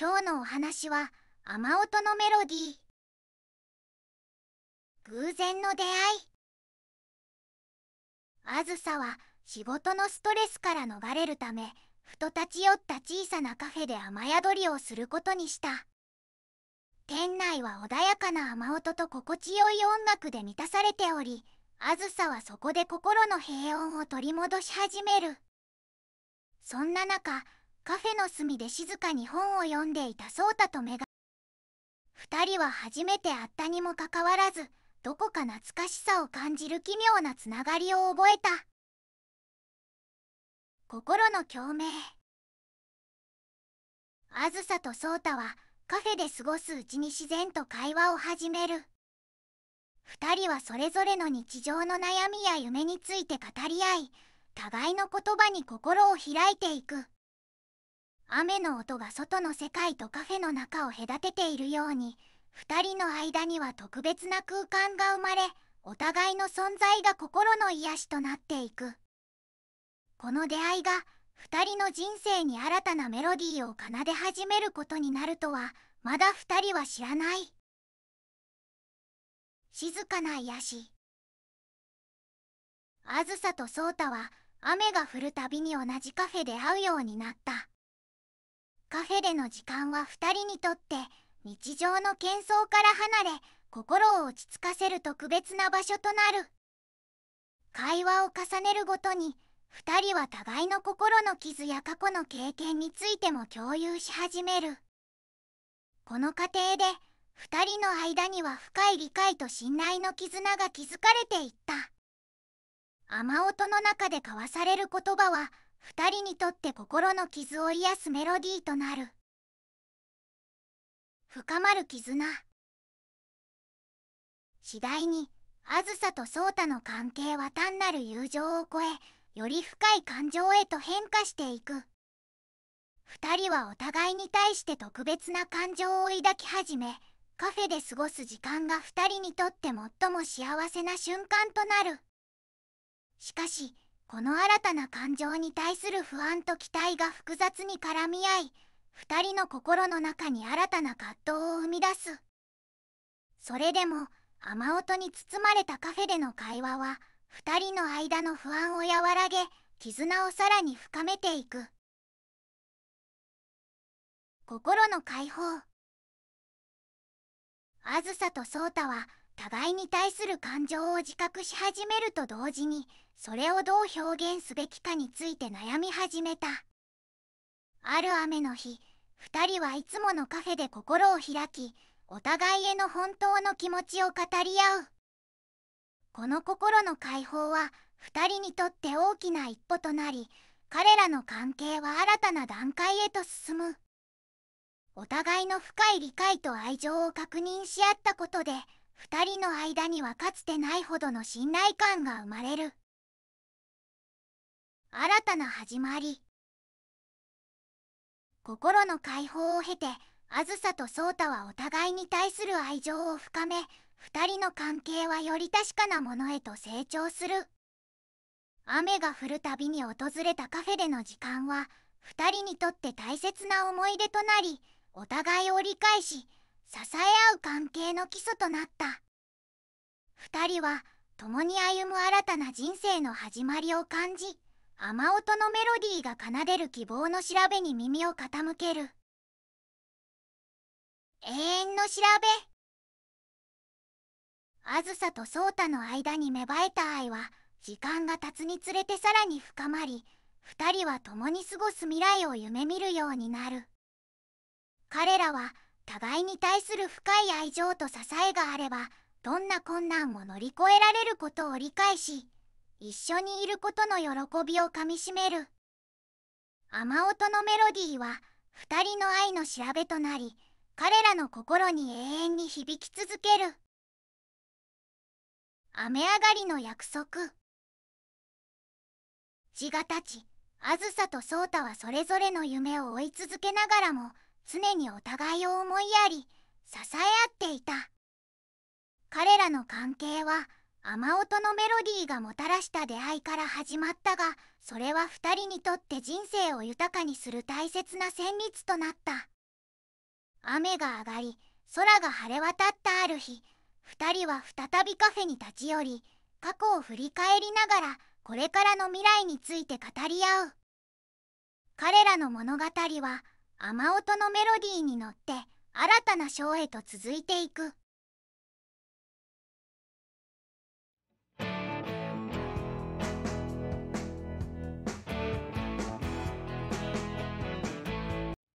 今日のお話は雨音のメロディー偶然の出会いあずさは仕事のストレスから逃れるためふと立ち寄った小さなカフェで雨宿りをすることにした店内は穏やかな雨音と心地よい音楽で満たされておりあずさはそこで心の平穏を取り戻し始めるそんな中カフェの隅で静かに本を読んでいた颯太とメガ2人は初めて会ったにもかかわらずどこか懐かしさを感じる奇妙なつながりを覚えた心の共鳴あずさと颯太はカフェで過ごすうちに自然と会話を始める2人はそれぞれの日常の悩みや夢について語り合い互いの言葉に心を開いていく。雨の音が外の世界とカフェの中を隔てているように2人の間には特別な空間が生まれお互いの存在が心の癒しとなっていくこの出会いが2人の人生に新たなメロディーを奏で始めることになるとはまだ2人は知らない静かな癒しあずさとそうたは雨が降るたびに同じカフェで会うようになったカフェでの時間は2人にとって日常の喧騒から離れ心を落ち着かせる特別な場所となる会話を重ねるごとに2人は互いの心の傷や過去の経験についても共有し始めるこの過程で2人の間には深い理解と信頼の絆が築かれていった雨音の中で交わされる言葉は2人にとって心の傷を癒すメロディーとなる深まる絆次第にあずさとそうたの関係は単なる友情を超えより深い感情へと変化していく2人はお互いに対して特別な感情を抱き始めカフェで過ごす時間が2人にとって最も幸せな瞬間となるしかしこの新たな感情に対する不安と期待が複雑に絡み合い2人の心の中に新たな葛藤を生み出すそれでも雨音に包まれたカフェでの会話は2人の間の不安を和らげ絆をさらに深めていく心の解放あずさとそうたは互いに対する感情を自覚し始めると同時にそれをどう表現すべきかについて悩み始めたある雨の日2人はいつものカフェで心を開きお互いへの本当の気持ちを語り合うこの心の解放は2人にとって大きな一歩となり彼らの関係は新たな段階へと進むお互いの深い理解と愛情を確認し合ったことで2人の間にはかつてないほどの信頼感が生まれる新たな始まり心の解放を経てあずさとそうたはお互いに対する愛情を深め2人の関係はより確かなものへと成長する雨が降るたびに訪れたカフェでの時間は2人にとって大切な思い出となりお互いを理解し支え合う関係の基礎となった2人は共に歩む新たな人生の始まりを感じ雨音のメロディーが奏でる希望の調べに耳を傾ける永遠の調べあずさとそうたの間に芽生えた愛は時間が経つにつれてさらに深まり2人は共に過ごす未来を夢見るようになる彼らは互いに対する深い愛情と支えがあればどんな困難も乗り越えられることを理解し一緒にいることの喜びをかみしめる雨音のメロディーは2人の愛の調べとなり彼らの心に永遠に響き続ける雨上がりの約束自我たちあずさとそうたはそれぞれの夢を追い続けながらも常にお互いを思いやり支え合っていた彼らの関係は雨音のメロディーがもたらした出会いから始まったがそれは2人にとって人生を豊かにする大切な旋律となった雨が上がり空が晴れ渡ったある日2人は再びカフェに立ち寄り過去を振り返りながらこれからの未来について語り合う彼らの物語は雨音のメロディーに乗って新たなショーへと続いていく